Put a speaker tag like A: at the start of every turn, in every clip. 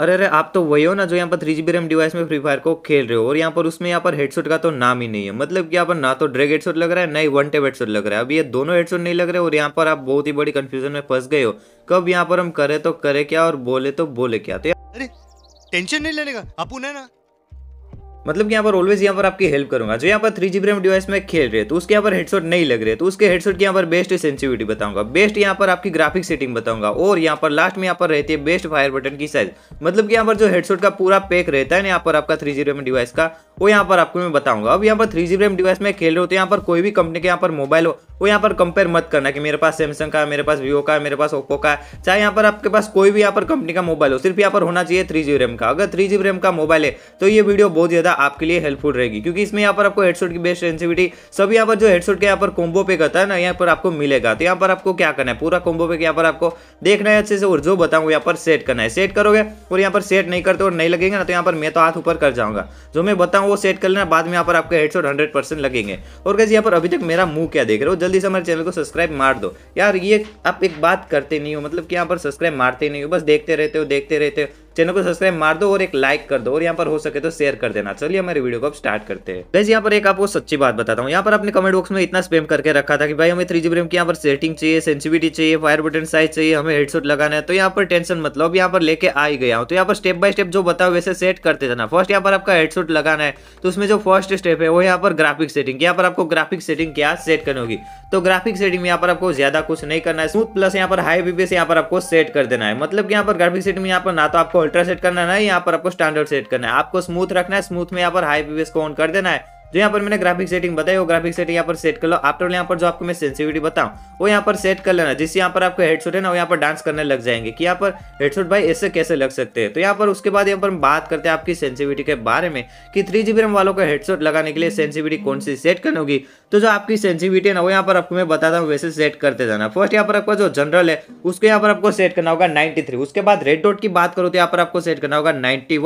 A: अरे अरे आप तो वही हो ना जो यहाँ पर three G B RAM device में फ्री फायर को खेल रहे हो और यहाँ पर उसमें यहाँ पर हेडसेट का तो नाम ही नहीं है मतलब कि यहाँ पर ना तो ड्रैग हेडसेट लग रहा है ना ही वन टेप हेडसेट लग रहा है अब ये दोनों हेडसेट नहीं लग रहे और यहाँ पर आप बहुत ही बड़ी कंफ्यूजन में फंस गए हो कब यहाँ पर हम करे तो करे क्या और बोले तो बोले क्या तो अरे टेंशन नहीं लेने का आप ना मतलब यहाँ पर ऑलवेज यहाँ पर आपकी हेल्प करूंगा जो यहाँ पर थ्री जी रैम डिवाइस में खेल रहे तो उसके यहाँ पर हेडसेट नहीं लग रहे तो उसके हेडसेट की यहाँ पर बेस्ट सेंसिटिविटी बताऊंगा बेस्ट यहाँ पर आपकी ग्राफिक सेटिंग बताऊंगा और यहाँ पर लास्ट में यहाँ पर रहती है बेस्ट फायर बटन की साइज मतलब यहाँ पर जो हेडसेट का पूरा पैक रहता है ना यहाँ पर आपका थ्री जी रैम डिवाइस का वो यहाँ पर आपको मैं बताऊंगा अब यहाँ पर थ्री जी रैम डिवाइस में खेल रहे हो तो यहाँ पर कोई भी कंपनी के यहाँ पर मोबाइल हो वो यहाँ पर कंपेयर मत करना कि मेरे पास सैमसंग का मेरे पास वीवो का मेरे पास ओप्पो का चाहे यहाँ पर आपके पास कोई भी यहाँ पर कंपनी का मोबाइल हो सिर्फ यहाँ पर होना चाहिए थ्री जी रैम का अगर थ्री जी रैम का मोबाइल है तो ये वीडियो बहुत ज़्यादा आपके लिए हेल्पफुल रहेगी क्योंकि इसमें यहाँ पर आपको हेडसेट की बेस्ट सेंसिविटी सब यहाँ पर जो हेडसेट के यहाँ पर कॉम्बो पे करता है ना यहाँ पर आपको मिलेगा तो यहाँ पर आपको क्या करना है पूरा कॉम्बो पे यहाँ पर आपको देखना है अच्छे से और जो बताऊँ यहाँ पर सेट करना है सेट करोगे और यहाँ पर सेट नहीं करते और नहीं लगेंगे ना तो यहाँ पर मैं तो हाथ ऊपर कर जाऊँगा जो मैं बताऊँ वो सेट कर लेना बाद में यहाँ पर आपके हेडसेट हंड्रेड लगेंगे और कैसे यहाँ पर अभी तक मेरा मुंह क्या देख रहे हो जल्दी से हमारे चैनल को सब्सक्राइब मार दो यार ये आप एक बात करते नहीं हो मतलब कि यहाँ पर सब्सक्राइब मारते नहीं हो बस देखते रहते हो देखते रहते हो चैनल को सब्सक्राइब मार दो और एक लाइक कर दो और यहाँ पर हो सके तो शेयर कर देना चलिए हमारे वीडियो को स्टार्ट करते हैं बस यहाँ पर एक आपको सच्ची बात बताता हूँ यहाँ पर आपने कमेंट बॉक्स में इतना स्पेम करके रखा था कि भाई हमें थ्री जी रैम की यहाँ पर सेटिंग चाहिए सेंसिविटी चाहिए फायर बटन साइज चाहिए हमें हेडसेट लगाना है तो यहाँ पर टेंशन मतलब यहाँ पर लेके आ ही गया हूँ तो यहाँ पर स्टेप बाय स्टेप जो बताओ वैसे सेट करते जाना फर्स्ट यहाँ पर आपका हेडसेट लगाना है तो उसमें जो फर्स्ट स्टेप है वो यहाँ पर ग्राफिक सेटिंग यहाँ पर आपको ग्राफिक सेटिंग क्या सेट करनी होगी तो ग्राफिक सेटिंग में यहाँ पर आपको ज्यादा कुछ नहीं करना है स्मूथ प्लस यहाँ पर हाई बीबीएस यहाँ पर आपको सेट कर देना है मतलब यहाँ पर ग्राफिक सेटिंग में यहाँ पर ना तो आपको अल्ट्रा सेट करना है यहाँ पर आपको स्टैंडर्ड सेट करना है आपको स्मूथ रखना है स्मूथ में यहाँ पर हाई पीवीएस को ऑन कर देना है जो यहाँ पर मैंने ग्राफिक सेटिंग बताई वो ग्राफिक सेटिंग यहाँ पर सेट कर लो आप आफ्टर यहाँ पर जो आपको मैं सेंसिविटी बताऊँ वो यहाँ पर सेट कर लेना जिससे यहाँ पर आपको हेडशॉट है ना वो यहाँ पर डांस करने लग जाएंगे कि यहाँ पर हेडशॉट भाई ऐसे कैसे लग सकते हैं तो यहाँ पर उसके बाद यहाँ पर हम बात करते हैं आपकी सेंसिविटी के बारे में कि थ्री जी वालों को हेडशॉट लगाने के लिए सेंसिविटी कौन सी सेट करनी होगी तो जो आपकी सेंसिविटी है ना वो यहाँ पर आपको मैं बताता हूँ वैसे सेट करते जाना फर्स्ट यहाँ पर आपका जो जनरल है उसको यहाँ पर आपको सेट करना होगा नाइन्टी उसके बाद रेड डॉट की बात करो तो यहाँ पर आपको सेट करना होगा नाइन्टी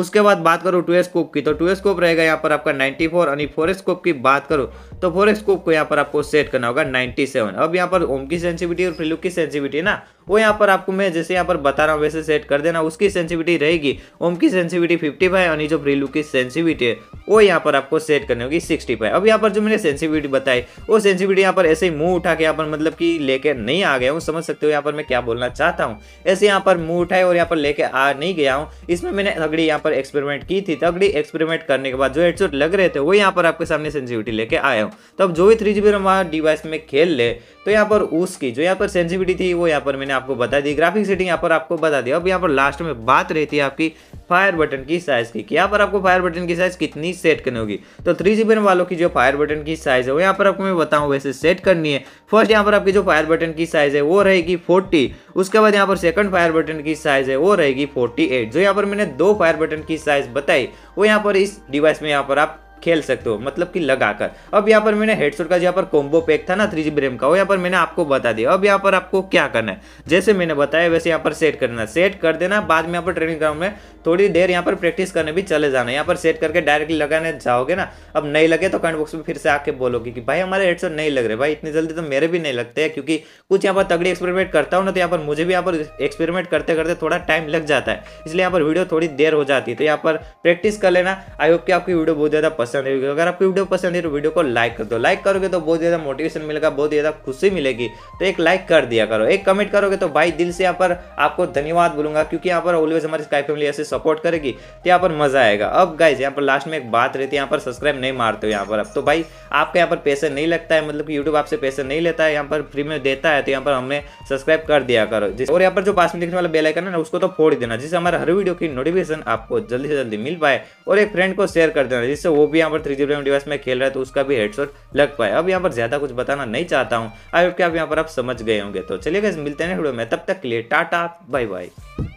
A: उसके बाद बात करो टू स्कोप की तो टू स्कोप रहेगा यहाँ पर आपका 94 फोर और फोर स्कोप की बात करो तो फोर स्कोप को यहाँ पर आपको सेट करना होगा 97 अब यहाँ पर ओम की सेंसिविटी और फिलुक की सेंसिविटी ना वो यहाँ पर आपको मैं जैसे यहाँ पर बता रहा हूँ वैसे सेट कर देना उसकी सेंसिविटी रहेगी ओम की सेंसिटिविटी 55 और जो फ्रिलुक की सेंसिविटी है वो यहाँ पर आपको सेट करनी होगी 65 अब यहाँ पर जो मैंने सेंसिविटी बताई वो सेंसिविटी यहाँ पर ऐसे ही मुंह उठा के यहाँ पर मतलब कि लेके नहीं आ गया हूँ समझ सकते हो यहाँ पर मैं क्या बोलना चाहता हूँ ऐसे यहाँ पर मुंह उठाए और यहाँ पर लेके आ नहीं गया हूँ इसमें मैंने तगड़ी यहाँ पर एक्सपेरिमेंट की थी तगड़ी एक्सपेरिमेंट करने के बाद जो हेडसेट लग रहे थे वो यहाँ पर आपके सामने सेंसिविटी लेके आया हूँ तो अब जो भी थ्री जी डिवाइस में खेल ले तो यहाँ पर उसकी जो यहाँ पर सेंसिविटी थी वो यहाँ पर मैंने आपको बता दी ग्राफिक सेटिंग यहाँ पर आपको बता दिया अब यहाँ पर लास्ट में बात रहती है आपकी फायर बटन की साइज़ की यहाँ पर आपको फायर बटन की साइज़ कितनी सेट करनी होगी तो थ्री जीबी वालों की जो फायर बटन की साइज़ है वो यहाँ पर आपको मैं बताऊँ वैसे सेट करनी है फर्स्ट यहाँ पर आपकी जो फायर बटन की साइज़ है वो रहेगी फोर्टी उसके बाद यहाँ पर सेकंड फायर बटन की साइज़ है वो रहेगी फोर्टी जो यहाँ पर मैंने दो फायर बटन की साइज़ बताई वो यहाँ पर इस डिवाइस में यहाँ पर आप खेल सकते हो मतलब कि लगाकर अब यहाँ पर मैंने हेडसोट का जहाँ पर कॉम्बो पैक था ना थ्री जी ब्रेम का वो यहाँ पर मैंने आपको बता दिया अब यहाँ पर आपको क्या करना है जैसे मैंने बताया वैसे यहाँ पर सेट करना सेट कर देना बाद में यहाँ पर ट्रेनिंग ग्राउंड में थोड़ी देर यहाँ पर प्रैक्टिस करने भी चले जाना यहाँ पर सेट करके डायरेक्टली लगाने जाओगे ना अब नहीं लगे तो कमेंट बॉक्स में फिर से आके बोलोगे कि भाई हमारे हेडसोट नहीं लग रहे भाई इतनी जल्दी तो मेरे भी नहीं लगते हैं क्योंकि कुछ यहाँ पर तगड़ी एक्सपेरिमेंट करता हूँ ना तो यहाँ पर मुझे भी यहाँ पर एक्सपेरिमेंट करते करते थोड़ा टाइम लग जाता है इसलिए यहाँ पर वीडियो थोड़ी देर हो जाती है तो यहाँ पर प्रैक्टिस कर लेना आई होप कि आपकी वीडियो बहुत ज़्यादा पसंद पसंद आई होगी अगर आपकी वीडियो पसंद है तो वीडियो को लाइक कर दो लाइक करोगे तो बहुत ज़्यादा मोटिवेशन मिलेगा बहुत ज़्यादा खुशी मिलेगी तो एक लाइक कर दिया करो एक कमेंट करोगे तो भाई दिल से यहाँ पर आपको धन्यवाद बोलूँगा क्योंकि यहाँ पर ऑलवेज हमारी स्काई फैमिली ऐसे सपोर्ट करेगी तो यहाँ पर मज़ा आएगा अब गाइज यहाँ पर लास्ट में एक बात रहती है यहाँ पर सब्सक्राइब नहीं मारते हो यहाँ पर अब तो भाई आपके यहाँ पर पैसे नहीं लगता है मतलब कि यूट्यूब आपसे पैसे नहीं लेता है यहाँ पर फ्री में देता है तो यहाँ पर हमने सब्सक्राइब कर दिया करो जिस और यहाँ पर जो पास में दिखने वाला बेलाइकन है ना उसको तो फोड़ देना जिससे हमारे हर वीडियो की नोटिफिकेशन आपको जल्दी से जल्दी मिल पाए और एक फ्रेंड को शेयर कर देना जिससे वो भी भी यहाँ पर थ्री जीबी डिवाइस में खेल रहा है तो उसका भी हेडशॉट लग पाए अब यहाँ पर ज़्यादा कुछ बताना नहीं चाहता हूँ आई होप कि आप यहाँ पर आप समझ गए होंगे तो चलिए मिलते हैं वीडियो में तब तक के लिए टाटा बाय बाय